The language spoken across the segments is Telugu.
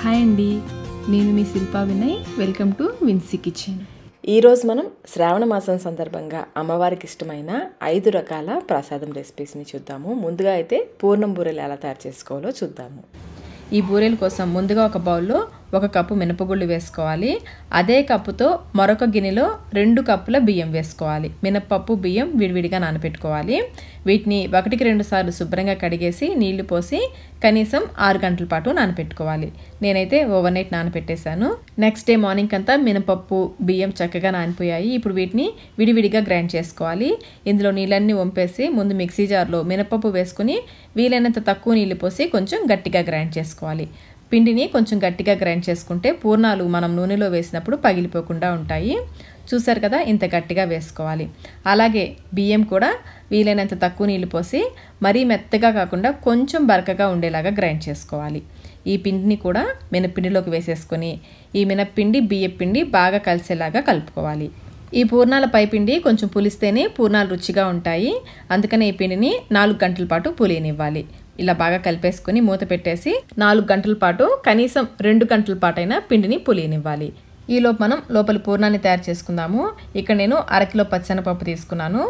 హాయ్ అండి నేను మీ Shilpa Vinay welcome to Vinsi kitchen ఈరోజు మనం శ్రావణ మాసం సందర్భంగా అమ్మవారికి ఇష్టమైన ఐదు రకాల ప్రసాదం రెసిపీస్ని చూద్దాము ముందుగా అయితే పూర్ణం బూరెలు ఎలా తయారు చేసుకోవాలో చూద్దాము ఈ బూరెల కోసం ముందుగా ఒక బౌల్లో ఒక కప్పు మినపగుళ్ళు వేసుకోవాలి అదే కప్పుతో మరొక గిన్నెలో రెండు కప్పుల బియ్యం వేసుకోవాలి మినపప్పు బియ్యం విడివిడిగా నానపెట్టుకోవాలి వీటిని ఒకటికి రెండు సార్లు శుభ్రంగా కడిగేసి నీళ్లు పోసి కనీసం ఆరు గంటల పాటు నానపెట్టుకోవాలి నేనైతే ఓవర్ నైట్ నానపెట్టేశాను నెక్స్ట్ డే మార్నింగ్ అంతా మినపప్పు బియ్యం చక్కగా నానిపోయాయి ఇప్పుడు వీటిని విడివిడిగా గ్రైండ్ చేసుకోవాలి ఇందులో నీళ్ళన్నీ వంపేసి ముందు మిక్సీ జార్లో మినపప్పు వేసుకుని వీలైనంత తక్కువ నీళ్ళు పోసి కొంచెం గట్టిగా గ్రైండ్ చేసుకోవాలి పిండిని కొంచెం గట్టిగా గ్రైండ్ చేసుకుంటే పూర్ణాలు మనం నూనెలో వేసినప్పుడు పగిలిపోకుండా ఉంటాయి చూసారు కదా ఇంత గట్టిగా వేసుకోవాలి అలాగే బియ్యం కూడా వీలైనంత తక్కువ నీళ్ళు పోసి మరీ మెత్తగా కాకుండా కొంచెం బరకగా ఉండేలాగా గ్రైండ్ చేసుకోవాలి ఈ పిండిని కూడా మినపిండిలోకి వేసేసుకొని ఈ మినపిండి బియ్యపిండి బాగా కలిసేలాగా కలుపుకోవాలి ఈ పూర్ణాల పైపిండి కొంచెం పులిస్తేనే పూర్ణాలు రుచిగా ఉంటాయి అందుకనే ఈ పిండిని నాలుగు గంటల పాటు పులియనివ్వాలి ఇలా బాగా కలిపేసుకుని మూత పెట్టేసి నాలుగు గంటల పాటు కనీసం రెండు గంటల పాటైనా పిండిని పులియనివ్వాలి ఈలోపు మనం లోపల పూర్ణాన్ని తయారు చేసుకుందాము ఇక్కడ నేను అరకిలో పచ్చనపప్పు తీసుకున్నాను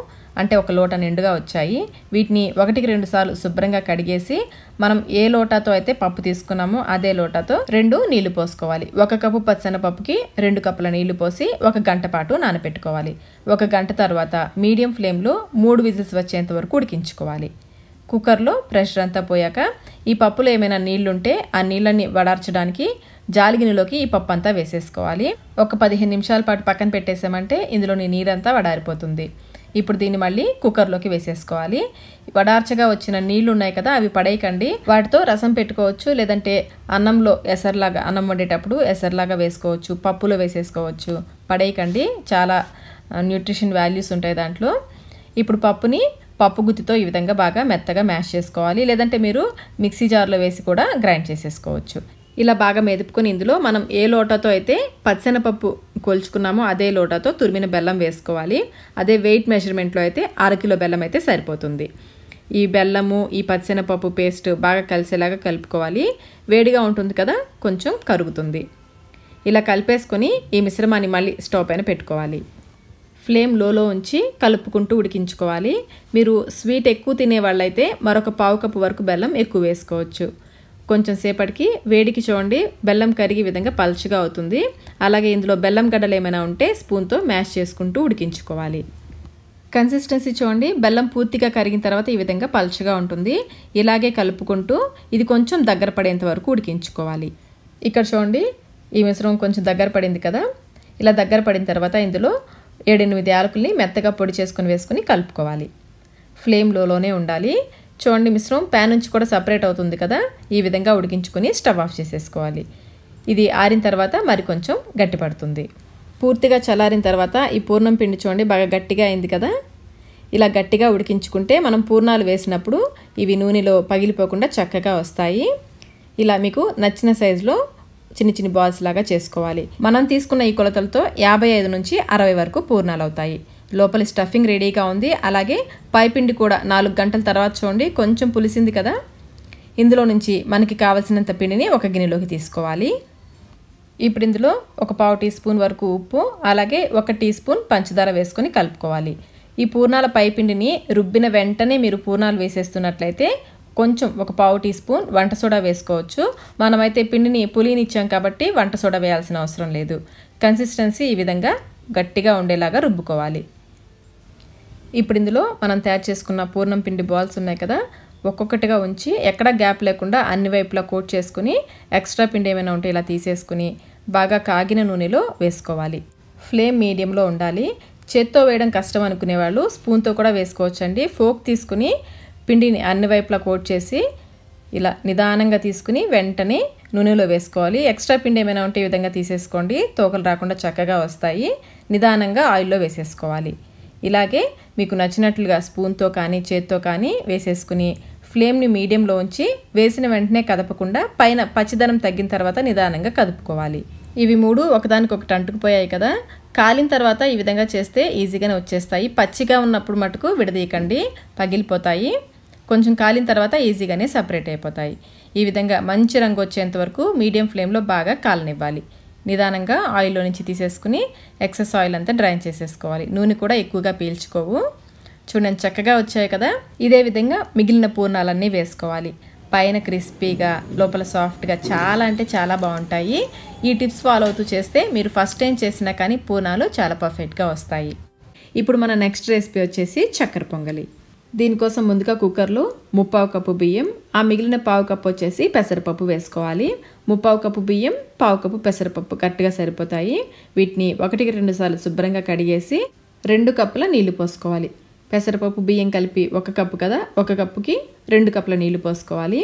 అంటే ఒక లోట నిండుగా వచ్చాయి వీటిని ఒకటికి రెండు సార్లు శుభ్రంగా కడిగేసి మనం ఏ లోటాతో అయితే పప్పు తీసుకున్నామో అదే లోటాతో రెండు నీళ్లు పోసుకోవాలి ఒక కప్పు పచ్చనపప్పుకి రెండు కప్పుల నీళ్లు పోసి ఒక గంట పాటు నానపెట్టుకోవాలి ఒక గంట తర్వాత మీడియం ఫ్లేమ్లో మూడు విజిల్స్ వచ్చేంత వరకు ఉడికించుకోవాలి కుక్కర్లో ప్రెషర్ అంతా పోయాక ఈ పప్పులో ఏమైనా నీళ్లుంటే ఆ నీళ్ళని వడార్చడానికి జాలిగినిలోకి ఈ పప్పు అంతా వేసేసుకోవాలి ఒక పదిహేను నిమిషాల పాటు పక్కన పెట్టేసామంటే ఇందులోని నీరంతా వడారిపోతుంది ఇప్పుడు దీన్ని మళ్ళీ కుక్కర్లోకి వేసేసుకోవాలి వడార్చగా వచ్చిన నీళ్లు ఉన్నాయి కదా అవి పడేయకండి వాటితో రసం పెట్టుకోవచ్చు లేదంటే అన్నంలో ఎసర్లాగా అన్నం వండేటప్పుడు ఎసర్లాగా వేసుకోవచ్చు పప్పులో వేసేసుకోవచ్చు పడేయకండి చాలా న్యూట్రిషన్ వాల్యూస్ ఉంటాయి దాంట్లో ఇప్పుడు పప్పుని పప్పు గుత్తితో ఈ విధంగా బాగా మెత్తగా మ్యాష్ చేసుకోవాలి లేదంటే మీరు మిక్సీ జార్లో వేసి కూడా గ్రైండ్ చేసేసుకోవచ్చు ఇలా బాగా మెదుపుకొని ఇందులో మనం ఏ లోటాతో అయితే పచ్చనపప్పు కొల్చుకున్నామో అదే లోటాతో తురిమిన బెల్లం వేసుకోవాలి అదే వెయిట్ మెజర్మెంట్లో అయితే అరకిలో బెల్లం అయితే సరిపోతుంది ఈ బెల్లము ఈ పచ్చనపప్పు పేస్ట్ బాగా కలిసేలాగా కలుపుకోవాలి వేడిగా ఉంటుంది కదా కొంచెం కరుగుతుంది ఇలా కలిపేసుకొని ఈ మిశ్రమాన్ని మళ్ళీ స్టవ్ పైన పెట్టుకోవాలి ఫ్లేమ్ లోలో ఉంచి కలుపుకుంటూ ఉడికించుకోవాలి మీరు స్వీట్ ఎక్కువ తినే వాళ్ళైతే మరొక పావు కప్పు వరకు బెల్లం ఎక్కువ వేసుకోవచ్చు కొంచెం సేపటికి వేడికి చూడండి బెల్లం కరిగి విధంగా పలుచగా అవుతుంది అలాగే ఇందులో బెల్లం గడ్డలు ఏమైనా ఉంటే స్పూన్తో మ్యాష్ చేసుకుంటూ ఉడికించుకోవాలి కన్సిస్టెన్సీ చూడండి బెల్లం పూర్తిగా కరిగిన తర్వాత ఈ విధంగా పలుచగా ఉంటుంది ఇలాగే కలుపుకుంటూ ఇది కొంచెం దగ్గర పడేంత వరకు ఉడికించుకోవాలి ఇక్కడ చూడండి ఈ మిశ్రమం కొంచెం దగ్గర పడింది కదా ఇలా దగ్గర పడిన తర్వాత ఇందులో ఏడెనిమిది యాలకుల్ని మెత్తగా పొడి చేసుకుని వేసుకుని కలుపుకోవాలి ఫ్లేమ్ లోనే ఉండాలి చూడండి మిశ్రమం ప్యాన్ నుంచి కూడా సపరేట్ అవుతుంది కదా ఈ విధంగా ఉడికించుకొని స్టవ్ ఆఫ్ చేసేసుకోవాలి ఇది ఆరిన తర్వాత మరి కొంచెం గట్టిపడుతుంది పూర్తిగా చల్లారిన తర్వాత ఈ పూర్ణం పిండి చూడండి బాగా గట్టిగా అయింది కదా ఇలా గట్టిగా ఉడికించుకుంటే మనం పూర్ణాలు వేసినప్పుడు ఇవి నూనెలో పగిలిపోకుండా చక్కగా వస్తాయి ఇలా మీకు నచ్చిన సైజులో చిన్న చిన్న బాల్స్ లాగా చేసుకోవాలి మనం తీసుకున్న ఈ కొలతలతో యాభై ఐదు నుంచి అరవై వరకు పూర్ణాలు అవుతాయి లోపల స్టఫింగ్ రెడీగా ఉంది అలాగే పైపిండి కూడా నాలుగు గంటల తర్వాత చూడండి కొంచెం పులిసింది కదా ఇందులో నుంచి మనకి కావలసినంత పిండిని ఒక గిన్నెలోకి తీసుకోవాలి ఇప్పుడు ఇందులో ఒక పావు టీ స్పూన్ వరకు ఉప్పు అలాగే ఒక టీ స్పూన్ పంచదార వేసుకొని కలుపుకోవాలి ఈ పూర్ణాల పైపిండిని రుబ్బిన వెంటనే మీరు పూర్ణాలు వేసేస్తున్నట్లయితే కొంచెం ఒక పావు టీ స్పూన్ వంట సోడా వేసుకోవచ్చు మనమైతే పిండిని పులినిచ్చాం కాబట్టి వంట సోడా వేయాల్సిన అవసరం లేదు కన్సిస్టెన్సీ ఈ విధంగా గట్టిగా ఉండేలాగా రుబ్బుకోవాలి ఇప్పుడు ఇందులో మనం తయారు చేసుకున్న పూర్ణం పిండి బాల్స్ ఉన్నాయి కదా ఒక్కొక్కటిగా ఉంచి ఎక్కడ గ్యాప్ లేకుండా అన్ని వైపులా కోట్ చేసుకుని ఎక్స్ట్రా పిండి ఏమైనా ఉంటే ఇలా తీసేసుకుని బాగా కాగిన నూనెలో వేసుకోవాలి ఫ్లేమ్ మీడియంలో ఉండాలి చేత్తో వేయడం కష్టం అనుకునేవాళ్ళు స్పూన్తో కూడా వేసుకోవచ్చండి ఫోక్ తీసుకుని పిండిని అన్ని వైపులా కోట్ చేసి ఇలా నిదానంగా తీసుకుని వెంటనే నూనెలో వేసుకోవాలి ఎక్స్ట్రా పిండి ఏమైనా ఉంటే ఈ విధంగా తీసేసుకోండి తోకలు రాకుండా చక్కగా వస్తాయి నిదానంగా ఆయిల్లో వేసేసుకోవాలి ఇలాగే మీకు నచ్చినట్లుగా స్పూన్తో కానీ చేత్తో కానీ వేసేసుకుని ఫ్లేమ్ని మీడియంలో ఉంచి వేసిన వెంటనే కదపకుండా పైన పచ్చిదనం తగ్గిన తర్వాత నిదానంగా కదుపుకోవాలి ఇవి మూడు ఒకదానికొకటి అంటుకుపోయాయి కదా కాలిన తర్వాత ఈ విధంగా చేస్తే ఈజీగానే వచ్చేస్తాయి పచ్చిగా ఉన్నప్పుడు మటుకు విడదీయకండి పగిలిపోతాయి కొంచెం కాలిన తర్వాత ఈజీగానే సపరేట్ అయిపోతాయి ఈ విధంగా మంచి రంగు వచ్చేంత వరకు మీడియం ఫ్లేమ్లో బాగా కాలనివ్వాలి నిదానంగా ఆయిల్లో నుంచి తీసేసుకుని ఎక్సెస్ ఆయిల్ అంతా డ్రైన్ చేసేసుకోవాలి నూనె కూడా ఎక్కువగా పీల్చుకోవు చూడండి చక్కగా వచ్చాయి కదా ఇదే విధంగా మిగిలిన పూర్ణాలన్నీ వేసుకోవాలి పైన క్రిస్పీగా లోపల సాఫ్ట్గా చాలా అంటే చాలా బాగుంటాయి ఈ టిప్స్ ఫాలో అవుతూ చేస్తే మీరు ఫస్ట్ టైం చేసినా కానీ పూనాలు చాలా పర్ఫెక్ట్గా వస్తాయి ఇప్పుడు మన నెక్స్ట్ రెసిపీ వచ్చేసి చక్కెర పొంగలి దీనికోసం ముందుగా కుక్కర్లో ముప్పావు కప్పు బియ్యం ఆ మిగిలిన పావు కప్పు వచ్చేసి పెసరపప్పు వేసుకోవాలి ముప్పావు కప్పు బియ్యం పావు కప్పు పెసరపప్పు కరెక్ట్గా సరిపోతాయి వీటిని ఒకటికి రెండు సార్లు శుభ్రంగా కడిగేసి రెండు కప్పుల నీళ్లు పోసుకోవాలి పెసరపప్పు బియ్యం కలిపి ఒక కప్పు కదా ఒక కప్పుకి రెండు కప్పుల నీళ్లు పోసుకోవాలి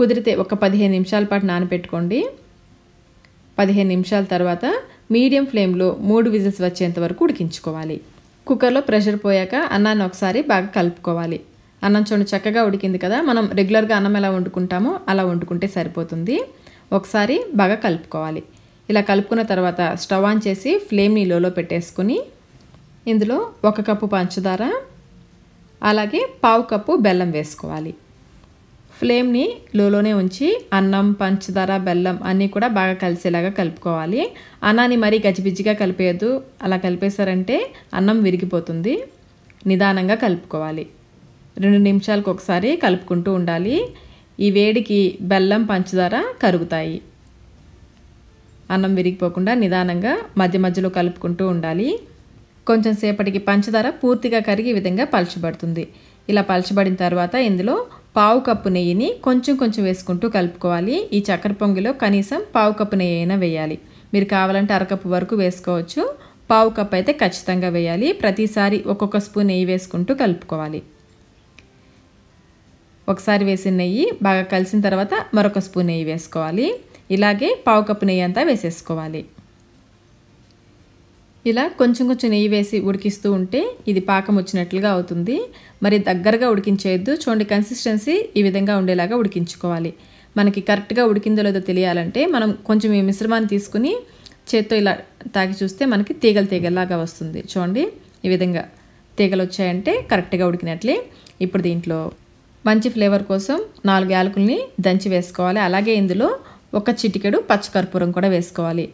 కుదిరితే ఒక పదిహేను నిమిషాల పాటు నానపెట్టుకోండి పదిహేను నిమిషాల తర్వాత మీడియం ఫ్లేమ్లో మూడు విజిల్స్ వచ్చేంత వరకు ఉడికించుకోవాలి కుక్కర్లో ప్రెషర్ పోయాక అన్నాన్ని ఒకసారి బాగా కలుపుకోవాలి అన్నం చూడండి చక్కగా ఉడికింది కదా మనం రెగ్యులర్గా అన్నం ఎలా వండుకుంటామో అలా వండుకుంటే సరిపోతుంది ఒకసారి బాగా కలుపుకోవాలి ఇలా కలుపుకున్న తర్వాత స్టవ్ ఆన్ చేసి ఫ్లేమ్ని లోలో పెట్టేసుకుని ఇందులో ఒక కప్పు పంచదార అలాగే పావు కప్పు బెల్లం వేసుకోవాలి ఫ్లేమ్ని లోలోనే ఉంచి అన్నం పంచదార బెల్లం అన్నీ కూడా బాగా కలిసేలాగా కలుపుకోవాలి అన్నాన్ని మరీ గజిబిజ్జిగా కలిపేయద్దు అలా కలిపేశారంటే అన్నం విరిగిపోతుంది నిదానంగా కలుపుకోవాలి రెండు నిమిషాలకు ఒకసారి కలుపుకుంటూ ఉండాలి ఈ వేడికి బెల్లం పంచదార కరుగుతాయి అన్నం విరిగిపోకుండా నిదానంగా మధ్య మధ్యలో కలుపుకుంటూ ఉండాలి కొంచెం సేపటికి పంచదార పూర్తిగా కరిగి ఈ విధంగా పలచబడుతుంది ఇలా పలచబడిన తర్వాత ఇందులో పావు కప్పు నెయ్యిని కొంచెం కొంచెం వేసుకుంటూ కలుపుకోవాలి ఈ చక్కెర పొంగిలో కనీసం పావు కప్పు నెయ్యి అయినా వేయాలి మీరు కావాలంటే అరకప్పు వరకు వేసుకోవచ్చు పావు కప్పు అయితే ఖచ్చితంగా వేయాలి ప్రతిసారి ఒక్కొక్క స్పూన్ నెయ్యి వేసుకుంటూ కలుపుకోవాలి ఒకసారి వేసిన నెయ్యి బాగా కలిసిన తర్వాత మరొక స్పూన్ నెయ్యి వేసుకోవాలి ఇలాగే పావు కప్పు నెయ్యి అంతా వేసేసుకోవాలి ఇలా కొంచెం కొంచెం నెయ్యి వేసి ఉడికిస్తూ ఉంటే ఇది పాకం వచ్చినట్లుగా అవుతుంది మరి దగ్గరగా ఉడికించేయద్దు చూడండి కన్సిస్టెన్సీ ఈ విధంగా ఉండేలాగా ఉడికించుకోవాలి మనకి కరెక్ట్గా ఉడికిందో లేదో తెలియాలంటే మనం కొంచెం ఈ మిశ్రమాన్ని తీసుకుని చేత్తో ఇలా తాకి చూస్తే మనకి తీగలు తీగల్లాగా వస్తుంది చూడండి ఈ విధంగా తీగలు వచ్చాయంటే కరెక్ట్గా ఉడికినట్లే ఇప్పుడు దీంట్లో మంచి ఫ్లేవర్ కోసం నాలుగు యాలకుల్ని దంచి వేసుకోవాలి అలాగే ఇందులో ఒక చిటికెడు పచ్చకర్పూరం కూడా వేసుకోవాలి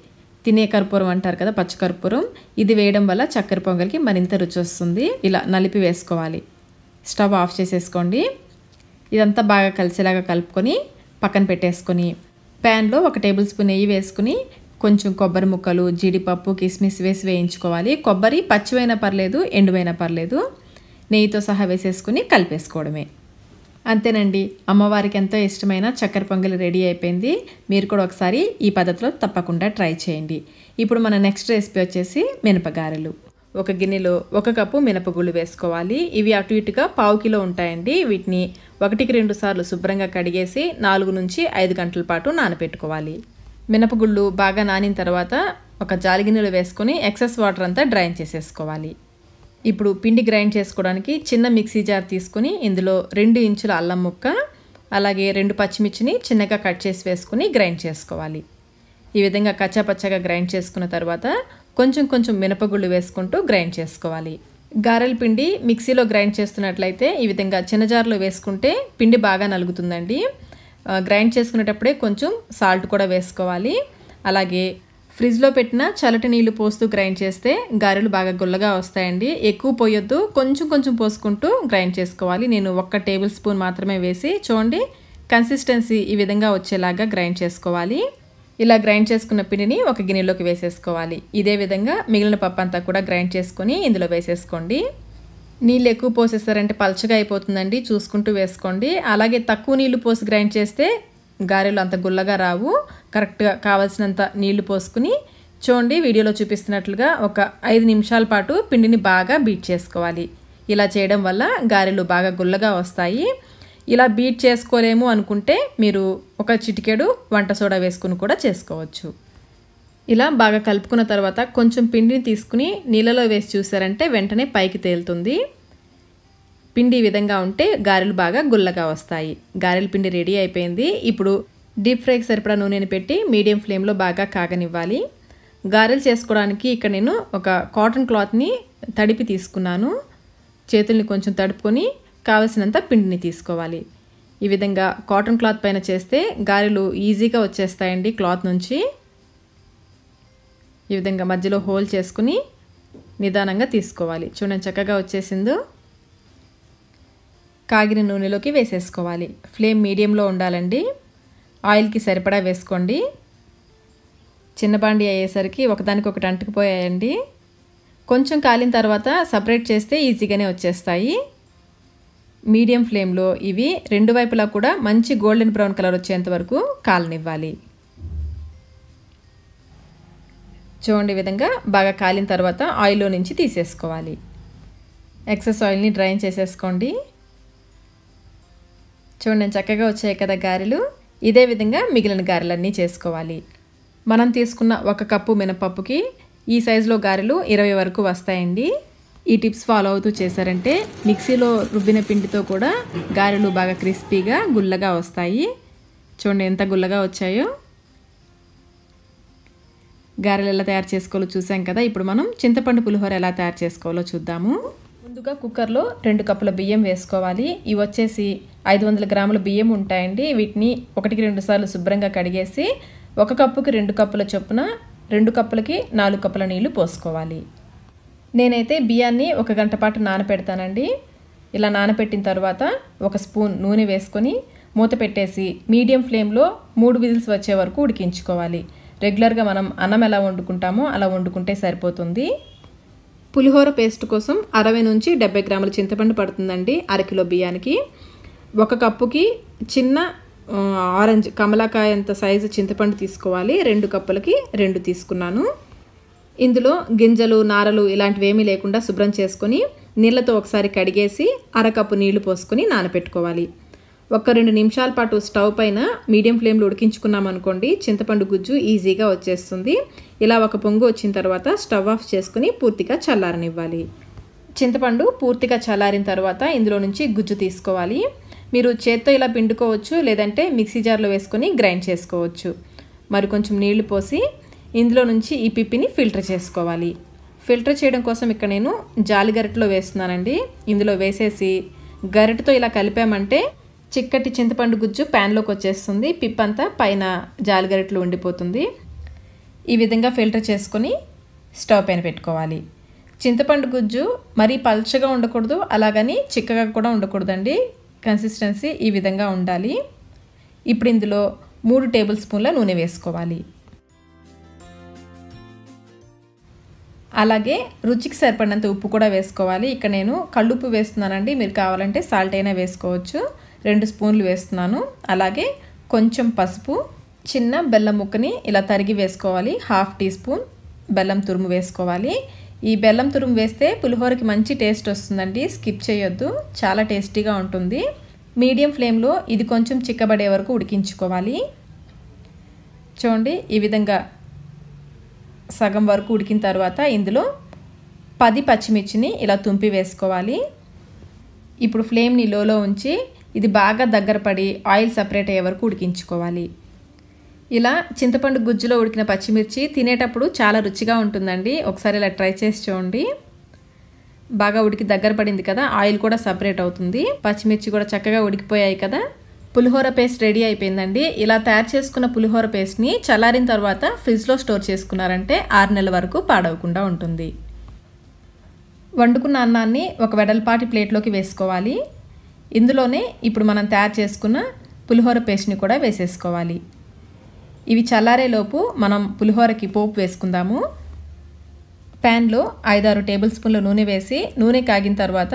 తినే కర్పూరం అంటారు కదా పచ్చకర్పూరం ఇది వేయడం వల్ల చక్కెర పొంగల్కి మరింత రుచి వస్తుంది ఇలా నలిపి వేసుకోవాలి స్టవ్ ఆఫ్ చేసేసుకోండి ఇదంతా బాగా కలిసేలాగా కలుపుకొని పక్కన పెట్టేసుకొని ప్యాన్లో ఒక టేబుల్ స్పూన్ నెయ్యి వేసుకుని కొంచెం కొబ్బరి ముక్కలు జీడిపప్పు కిస్మిస్ వేసి వేయించుకోవాలి కొబ్బరి పచ్చివైనా పర్లేదు ఎండువైనా పర్లేదు నెయ్యితో సహా వేసేసుకుని కలిపేసుకోవడమే అంతేనండి అమ్మవారికి ఎంతో ఇష్టమైన చక్కెర పొంగలి రెడీ అయిపోయింది మీరు కూడా ఒకసారి ఈ పద్ధతిలో తప్పకుండా ట్రై చేయండి ఇప్పుడు మన నెక్స్ట్ రెసిపీ వచ్చేసి మినపగారెలు ఒక గిన్నెలో ఒక కప్పు మినపగుళ్ళు వేసుకోవాలి ఇవి అటు ఇటుగా పావు కిలో ఉంటాయండి వీటిని ఒకటికి రెండు సార్లు శుభ్రంగా కడిగేసి నాలుగు నుంచి ఐదు గంటల పాటు నానపెట్టుకోవాలి మినపగుళ్ళు బాగా నానిన తర్వాత ఒక జాలిగిన్నెలో వేసుకొని ఎక్సెస్ వాటర్ అంతా డ్రైన్ చేసేసుకోవాలి ఇప్పుడు పిండి గ్రైండ్ చేసుకోవడానికి చిన్న మిక్సీ జార్ తీసుకుని ఇందులో రెండు ఇంచుల అల్లం ముక్క అలాగే రెండు పచ్చిమిర్చిని చిన్నగా కట్ చేసి వేసుకుని గ్రైండ్ చేసుకోవాలి ఈ విధంగా కచ్చాపచ్చగా గ్రైండ్ చేసుకున్న తర్వాత కొంచెం కొంచెం మినపగుళ్ళు వేసుకుంటూ గ్రైండ్ చేసుకోవాలి గారెల పిండి మిక్సీలో గ్రైండ్ చేస్తున్నట్లయితే ఈ విధంగా చిన్న జార్లో వేసుకుంటే పిండి బాగా నలుగుతుందండి గ్రైండ్ చేసుకునేటప్పుడే కొంచెం సాల్ట్ కూడా వేసుకోవాలి అలాగే ఫ్రిడ్జ్లో పెట్టిన చల్లటి నీళ్లు పోస్తూ గ్రైండ్ చేస్తే గారెలు బాగా గుల్లగా వస్తాయండి ఎక్కువ పోయొద్దు కొంచెం కొంచెం పోసుకుంటూ గ్రైండ్ చేసుకోవాలి నేను ఒక్క టేబుల్ స్పూన్ మాత్రమే వేసి చూడండి కన్సిస్టెన్సీ ఈ విధంగా వచ్చేలాగా గ్రైండ్ చేసుకోవాలి ఇలా గ్రైండ్ చేసుకున్న పిండిని ఒక గిన్నెలోకి వేసేసుకోవాలి ఇదే విధంగా మిగిలిన పప్పు అంతా కూడా గ్రైండ్ చేసుకొని ఇందులో వేసేసుకోండి నీళ్ళు ఎక్కువ పోసేస్తారంటే పలచగా అయిపోతుందండి చూసుకుంటూ వేసుకోండి అలాగే తక్కువ నీళ్లు పోసి గ్రైండ్ చేస్తే గారెలు అంత గుల్లగా రావు కరెక్ట్గా కావాల్సినంత నీళ్లు పోసుకుని చూడండి వీడియోలో చూపిస్తున్నట్లుగా ఒక ఐదు నిమిషాల పాటు పిండిని బాగా బీట్ చేసుకోవాలి ఇలా చేయడం వల్ల గారెలు బాగా గుల్లగా వస్తాయి ఇలా బీట్ చేసుకోలేము అనుకుంటే మీరు ఒక చిటికెడు వంట సోడా వేసుకుని కూడా చేసుకోవచ్చు ఇలా బాగా కలుపుకున్న తర్వాత కొంచెం పిండిని తీసుకుని నీళ్ళలో వేసి చూసారంటే వెంటనే పైకి తేలుతుంది పిండి ఈ విధంగా ఉంటే గారెలు బాగా గుల్లగా వస్తాయి గారెల పిండి రెడీ అయిపోయింది ఇప్పుడు డీప్ ఫ్రైకి సరిపడా నూనెని పెట్టి మీడియం ఫ్లేమ్లో బాగా కాగనివ్వాలి గారెలు చేసుకోవడానికి ఇక్కడ నేను ఒక కాటన్ క్లాత్ని తడిపి తీసుకున్నాను చేతుల్ని కొంచెం తడుపుకొని కావలసినంత పిండిని తీసుకోవాలి ఈ విధంగా కాటన్ క్లాత్ పైన చేస్తే గారెలు ఈజీగా వచ్చేస్తాయండి క్లాత్ నుంచి ఈ విధంగా మధ్యలో హోల్ చేసుకుని నిదానంగా తీసుకోవాలి చూడండి చక్కగా వచ్చేసిందో కాగిన నూనెలోకి వేసేసుకోవాలి ఫ్లేమ్ మీడియంలో ఉండాలండి ఆయిల్కి సరిపడా వేసుకోండి చిన్న బాండి అయ్యేసరికి ఒకదానికొకటి అంటుకుపోయాయండి కొంచెం కాలిన తర్వాత సపరేట్ చేస్తే ఈజీగానే వచ్చేస్తాయి మీడియం ఫ్లేమ్లో ఇవి రెండు వైపులా కూడా మంచి గోల్డెన్ బ్రౌన్ కలర్ వచ్చేంత వరకు కాలనివ్వాలి చూడండి విధంగా బాగా కాలిన తర్వాత ఆయిల్లో నుంచి తీసేసుకోవాలి ఎక్సెస్ ఆయిల్ని డ్రైన్ చేసేసుకోండి చూడండి చక్కగా వచ్చాయి కదా గారెలు ఇదే విధంగా మిగిలిన గారెలన్నీ చేసుకోవాలి మనం తీసుకున్న ఒక కప్పు మినపప్పుకి ఈ సైజులో గారెలు ఇరవై వరకు వస్తాయండి ఈ టిప్స్ ఫాలో అవుతూ చేశారంటే మిక్సీలో రుబ్బిన పిండితో కూడా గారెలు బాగా క్రిస్పీగా గుల్లగా వస్తాయి చూడండి ఎంత గుల్లగా వచ్చాయో గారెలు ఎలా తయారు చేసుకోవాలో చూసాం కదా ఇప్పుడు మనం చింతపండు పులిహోర ఎలా తయారు చేసుకోవాలో చూద్దాము ముందుగా కుక్కర్లో రెండు కప్పుల బియ్యం వేసుకోవాలి ఇవి వచ్చేసి ఐదు వందల గ్రాముల బియ్యం ఉంటాయండి వీటిని ఒకటికి రెండు సార్లు శుభ్రంగా కడిగేసి ఒక కప్పుకి రెండు కప్పుల చొప్పున రెండు కప్పులకి నాలుగు కప్పుల నీళ్లు పోసుకోవాలి నేనైతే బియ్యాన్ని ఒక గంట పాటు నానపెడతానండి ఇలా నానపెట్టిన తర్వాత ఒక స్పూన్ నూనె వేసుకొని మూత పెట్టేసి మీడియం ఫ్లేమ్లో మూడు విజిల్స్ వచ్చే వరకు ఉడికించుకోవాలి రెగ్యులర్గా మనం అన్నం ఎలా వండుకుంటామో అలా వండుకుంటే సరిపోతుంది పులిహోర పేస్ట్ కోసం అరవై నుంచి డెబ్బై గ్రాముల చింతపండు పడుతుందండి అరకిలో బియ్యానికి ఒక కప్పుకి చిన్న ఆరెంజ్ కమలాకాయ అంత సైజు చింతపండు తీసుకోవాలి రెండు కప్పులకి రెండు తీసుకున్నాను ఇందులో గింజలు నారలు ఇలాంటివి ఏమీ లేకుండా శుభ్రం చేసుకొని నీళ్ళతో ఒకసారి కడిగేసి అరకప్పు నీళ్లు పోసుకొని నానపెట్టుకోవాలి ఒక రెండు నిమిషాల పాటు స్టవ్ పైన మీడియం ఫ్లేమ్లో ఉడికించుకున్నాం అనుకోండి చింతపండు గుజ్జు ఈజీగా వచ్చేస్తుంది ఇలా ఒక పొంగు వచ్చిన తర్వాత స్టవ్ ఆఫ్ చేసుకుని పూర్తిగా చల్లారనివ్వాలి చింతపండు పూర్తిగా చల్లారిన తర్వాత ఇందులో నుంచి గుజ్జు తీసుకోవాలి మీరు చేత్తో ఇలా పిండుకోవచ్చు లేదంటే మిక్సీ జార్లో వేసుకొని గ్రైండ్ చేసుకోవచ్చు మరి కొంచెం నీళ్లు పోసి ఇందులో నుంచి ఈ పిప్పిని ఫిల్టర్ చేసుకోవాలి ఫిల్టర్ చేయడం కోసం ఇక్కడ నేను జాలి గరిటలో వేస్తున్నానండి ఇందులో వేసేసి గరిటతో ఇలా కలిపామంటే చిక్కటి చింతపండు గుజ్జు ప్యాన్లోకి వచ్చేస్తుంది అంతా పైన జాలిగరిట్లు ఉండిపోతుంది ఈ విధంగా ఫిల్టర్ చేసుకొని స్టవ్ పైన పెట్టుకోవాలి చింతపండు గుజ్జు మరీ పల్చగా ఉండకూడదు అలాగని చిక్కగా కూడా ఉండకూడదండి కన్సిస్టెన్సీ ఈ విధంగా ఉండాలి ఇప్పుడు ఇందులో మూడు టేబుల్ స్పూన్ల నూనె వేసుకోవాలి అలాగే రుచికి సరిపడినంత ఉప్పు కూడా వేసుకోవాలి ఇక్కడ నేను కళ్ళుప్పు వేస్తున్నానండి మీరు కావాలంటే సాల్ట్ అయినా వేసుకోవచ్చు రెండు స్పూన్లు వేస్తున్నాను అలాగే కొంచెం పసుపు చిన్న బెల్లం ముక్కని ఇలా తరిగి వేసుకోవాలి హాఫ్ టీ స్పూన్ బెల్లం తురుము వేసుకోవాలి ఈ బెల్లం తురుము వేస్తే పులిహోరకి మంచి టేస్ట్ వస్తుందండి స్కిప్ చేయొద్దు చాలా టేస్టీగా ఉంటుంది మీడియం ఫ్లేమ్లో ఇది కొంచెం చిక్కబడే వరకు ఉడికించుకోవాలి చూడండి ఈ విధంగా సగం వరకు ఉడికిన తర్వాత ఇందులో పది పచ్చిమిర్చిని ఇలా తుంపి వేసుకోవాలి ఇప్పుడు ఫ్లేమ్ని లోలో ఉంచి ఇది బాగా దగ్గర పడి ఆయిల్ సపరేట్ అయ్యే వరకు ఉడికించుకోవాలి ఇలా చింతపండు గుజ్జులో ఉడికిన పచ్చిమిర్చి తినేటప్పుడు చాలా రుచిగా ఉంటుందండి ఒకసారి ఇలా ట్రై చేసి చూడండి బాగా ఉడికి దగ్గర పడింది కదా ఆయిల్ కూడా సపరేట్ అవుతుంది పచ్చిమిర్చి కూడా చక్కగా ఉడికిపోయాయి కదా పులిహోర పేస్ట్ రెడీ అయిపోయిందండి ఇలా తయారు చేసుకున్న పులిహోర పేస్ట్ని చల్లారిన తర్వాత ఫ్రిడ్జ్లో స్టోర్ చేసుకున్నారంటే ఆరు నెలల వరకు పాడవకుండా ఉంటుంది వండుకున్న అన్నాన్ని ఒక వెడల్పాటి ప్లేట్లోకి వేసుకోవాలి ఇందులోనే ఇప్పుడు మనం తయారు చేసుకున్న పులిహోర పేస్ట్ని కూడా వేసేసుకోవాలి ఇవి చల్లారేలోపు మనం పులిహోరకి పోపు వేసుకుందాము ప్యాన్లో ఐదారు టేబుల్ స్పూన్ల నూనె వేసి నూనె కాగిన తర్వాత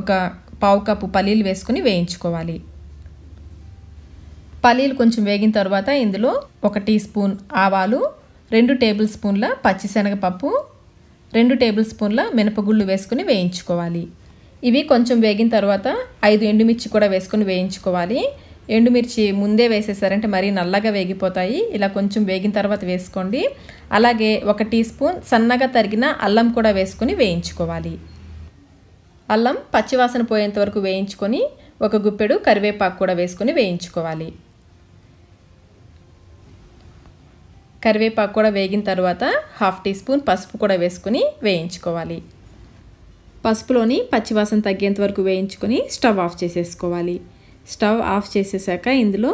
ఒక పావు కప్పు పల్లీలు వేసుకుని వేయించుకోవాలి పల్లీలు కొంచెం వేగిన తర్వాత ఇందులో ఒక టీ స్పూన్ ఆవాలు రెండు టేబుల్ స్పూన్ల పచ్చిశనగపప్పు రెండు టేబుల్ స్పూన్ల మినపగుళ్ళు వేసుకుని వేయించుకోవాలి ఇవి కొంచెం వేగిన తర్వాత ఐదు ఎండుమిర్చి కూడా వేసుకొని వేయించుకోవాలి ఎండుమిర్చి ముందే వేసేసారంటే మరీ నల్లగా వేగిపోతాయి ఇలా కొంచెం వేగిన తర్వాత వేసుకోండి అలాగే ఒక టీ స్పూన్ సన్నగా తరిగిన అల్లం కూడా వేసుకొని వేయించుకోవాలి అల్లం పచ్చివాసన పోయేంత వరకు వేయించుకొని ఒక గుప్పెడు కరివేపాకు కూడా వేసుకొని వేయించుకోవాలి కరివేపాకు కూడా వేగిన తర్వాత హాఫ్ టీ స్పూన్ పసుపు కూడా వేసుకుని వేయించుకోవాలి పసుపులోని పచ్చివాసన తగ్గేంత వరకు వేయించుకొని స్టవ్ ఆఫ్ చేసేసుకోవాలి స్టవ్ ఆఫ్ చేసేసాక ఇందులో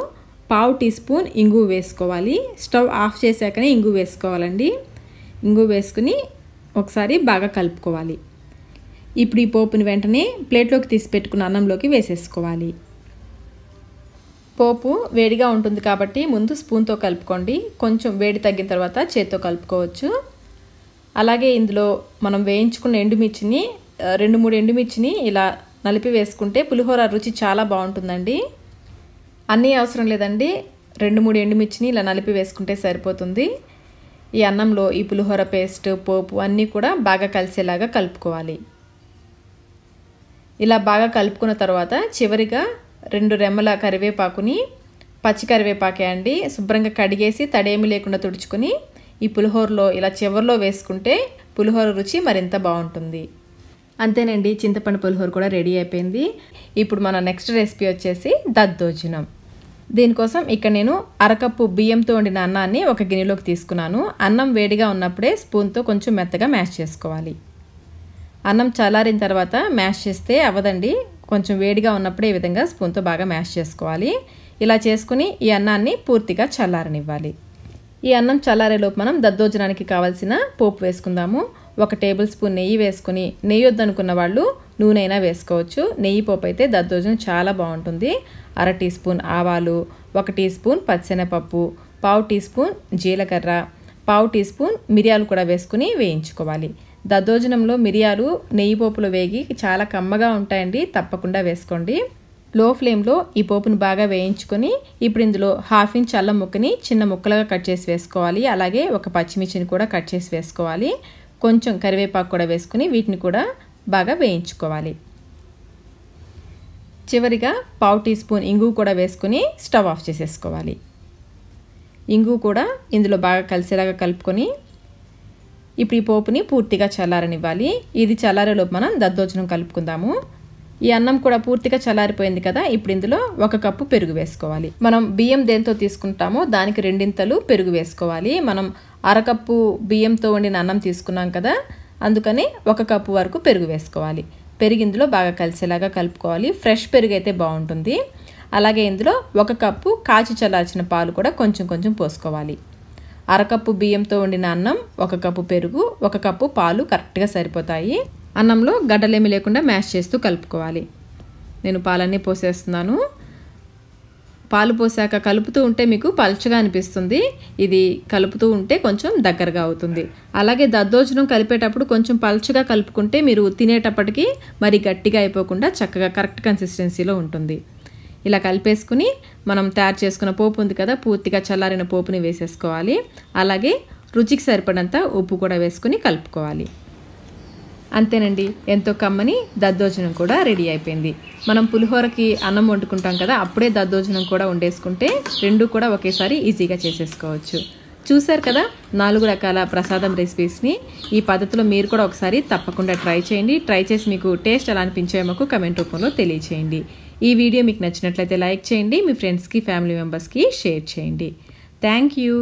పావు టీ స్పూన్ ఇంగు వేసుకోవాలి స్టవ్ ఆఫ్ చేసాకనే ఇంగు వేసుకోవాలండి ఇంగు వేసుకుని ఒకసారి బాగా కలుపుకోవాలి ఇప్పుడు ఈ పోపుని వెంటనే ప్లేట్లోకి తీసి పెట్టుకున్న అన్నంలోకి వేసేసుకోవాలి పోపు వేడిగా ఉంటుంది కాబట్టి ముందు స్పూన్తో కలుపుకోండి కొంచెం వేడి తగ్గిన తర్వాత చేత్తో కలుపుకోవచ్చు అలాగే ఇందులో మనం వేయించుకున్న ఎండుమిర్చిని రెండు మూడు ఎండుమిర్చిని ఇలా నలిపి వేసుకుంటే పులిహోర రుచి చాలా బాగుంటుందండి అన్నీ అవసరం లేదండి రెండు మూడు ఎండుమిర్చిని ఇలా నలిపి వేసుకుంటే సరిపోతుంది ఈ అన్నంలో ఈ పులిహోర పేస్ట్ పోపు అన్నీ కూడా బాగా కలిసేలాగా కలుపుకోవాలి ఇలా బాగా కలుపుకున్న తర్వాత చివరిగా రెండు రెమ్మల కరివేపాకుని పచ్చి కరివేపాకే అండి శుభ్రంగా కడిగేసి తడేమి లేకుండా తుడుచుకుని ఈ పులిహోరలో ఇలా చివరిలో వేసుకుంటే పులిహోర రుచి మరింత బాగుంటుంది అంతేనండి చింతపండు పులిహోర కూడా రెడీ అయిపోయింది ఇప్పుడు మన నెక్స్ట్ రెసిపీ వచ్చేసి దద్దోజనం దీనికోసం ఇక్కడ నేను అరకప్పు బియ్యంతో వండిన అన్నాన్ని ఒక గిన్నెలోకి తీసుకున్నాను అన్నం వేడిగా ఉన్నప్పుడే స్పూన్తో కొంచెం మెత్తగా మ్యాష్ చేసుకోవాలి అన్నం చల్లారిన తర్వాత మ్యాష్ చేస్తే అవ్వదండి కొంచెం వేడిగా ఉన్నప్పుడే ఈ విధంగా స్పూన్తో బాగా మ్యాష్ చేసుకోవాలి ఇలా చేసుకుని ఈ అన్నాన్ని పూర్తిగా చల్లారనివ్వాలి ఈ అన్నం చల్లారేలోపు మనం దద్దోజనానికి కావాల్సిన పోపు వేసుకుందాము ఒక టేబుల్ స్పూన్ నెయ్యి వేసుకుని నెయ్యి వద్దనుకున్న వాళ్ళు నూనెైనా వేసుకోవచ్చు నెయ్యి పోపు అయితే దద్దోజనం చాలా బాగుంటుంది అర టీ స్పూన్ ఆవాలు ఒక టీ స్పూన్ పచ్చెనపప్పు పావు టీ స్పూన్ జీలకర్ర పావు టీ స్పూన్ మిరియాలు కూడా వేసుకుని వేయించుకోవాలి దద్దోజనంలో మిరియాలు నెయ్యి పోపులు వేగి చాలా కమ్మగా ఉంటాయండి తప్పకుండా వేసుకోండి లో ఫ్లేమ్లో ఈ పోపును బాగా వేయించుకొని ఇప్పుడు ఇందులో హాఫ్ ఇంచ్ అల్లం ముక్కని చిన్న ముక్కలుగా కట్ చేసి వేసుకోవాలి అలాగే ఒక పచ్చిమిర్చిని కూడా కట్ చేసి వేసుకోవాలి కొంచెం కరివేపాకు కూడా వేసుకుని వీటిని కూడా బాగా వేయించుకోవాలి చివరిగా పావు టీ స్పూన్ ఇంగు కూడా వేసుకుని స్టవ్ ఆఫ్ చేసేసుకోవాలి ఇంగు కూడా ఇందులో బాగా కలిసేలాగా కలుపుకొని ఇప్పుడు ఈ పోపుని పూర్తిగా చల్లారనివ్వాలి ఇది చల్లారేలోపు మనం దద్దోజనం కలుపుకుందాము ఈ అన్నం కూడా పూర్తిగా చలారిపోయింది కదా ఇప్పుడు ఇందులో ఒక కప్పు పెరుగు వేసుకోవాలి మనం బియ్యం దేంతో తీసుకుంటామో దానికి రెండింతలు పెరుగు వేసుకోవాలి మనం అరకప్పు బియ్యంతో వండిన అన్నం తీసుకున్నాం కదా అందుకని ఒక కప్పు వరకు పెరుగు వేసుకోవాలి పెరుగు ఇందులో బాగా కలిసేలాగా కలుపుకోవాలి ఫ్రెష్ పెరుగు అయితే బాగుంటుంది అలాగే ఇందులో ఒక కప్పు కాచి చల్లార్చిన పాలు కూడా కొంచెం కొంచెం పోసుకోవాలి అరకప్పు బియ్యంతో వండిన అన్నం ఒక కప్పు పెరుగు ఒక కప్పు పాలు కరెక్ట్గా సరిపోతాయి అన్నంలో గడ్డలేమి లేకుండా మ్యాష్ చేస్తూ కలుపుకోవాలి నేను పాలన్నీ పోసేస్తున్నాను పాలు పోసాక కలుపుతూ ఉంటే మీకు పలుచగా అనిపిస్తుంది ఇది కలుపుతూ ఉంటే కొంచెం దగ్గరగా అవుతుంది అలాగే దద్దోజనం కలిపేటప్పుడు కొంచెం పలుచగా కలుపుకుంటే మీరు తినేటప్పటికి మరి గట్టిగా అయిపోకుండా చక్కగా కరెక్ట్ కన్సిస్టెన్సీలో ఉంటుంది ఇలా కలిపేసుకుని మనం తయారు చేసుకున్న పోపు ఉంది కదా పూర్తిగా చల్లారిన పోపుని వేసేసుకోవాలి అలాగే రుచికి సరిపడంత ఉప్పు కూడా వేసుకుని కలుపుకోవాలి అంతేనండి ఎంతో కమ్మని దద్దోజనం కూడా రెడీ అయిపోయింది మనం పులిహోరకి అన్నం వండుకుంటాం కదా అప్పుడే దద్దోజనం కూడా వండేసుకుంటే రెండు కూడా ఒకేసారి ఈజీగా చేసేసుకోవచ్చు చూశారు కదా నాలుగు రకాల ప్రసాదం రెసిపీస్ని ఈ పద్ధతిలో మీరు కూడా ఒకసారి తప్పకుండా ట్రై చేయండి ట్రై చేసి మీకు టేస్ట్ ఎలా అనిపించాయో మాకు కమెంట్ రూపంలో తెలియచేయండి ఈ వీడియో మీకు నచ్చినట్లయితే లైక్ చేయండి మీ ఫ్రెండ్స్కి ఫ్యామిలీ మెంబర్స్కి షేర్ చేయండి థ్యాంక్ యూ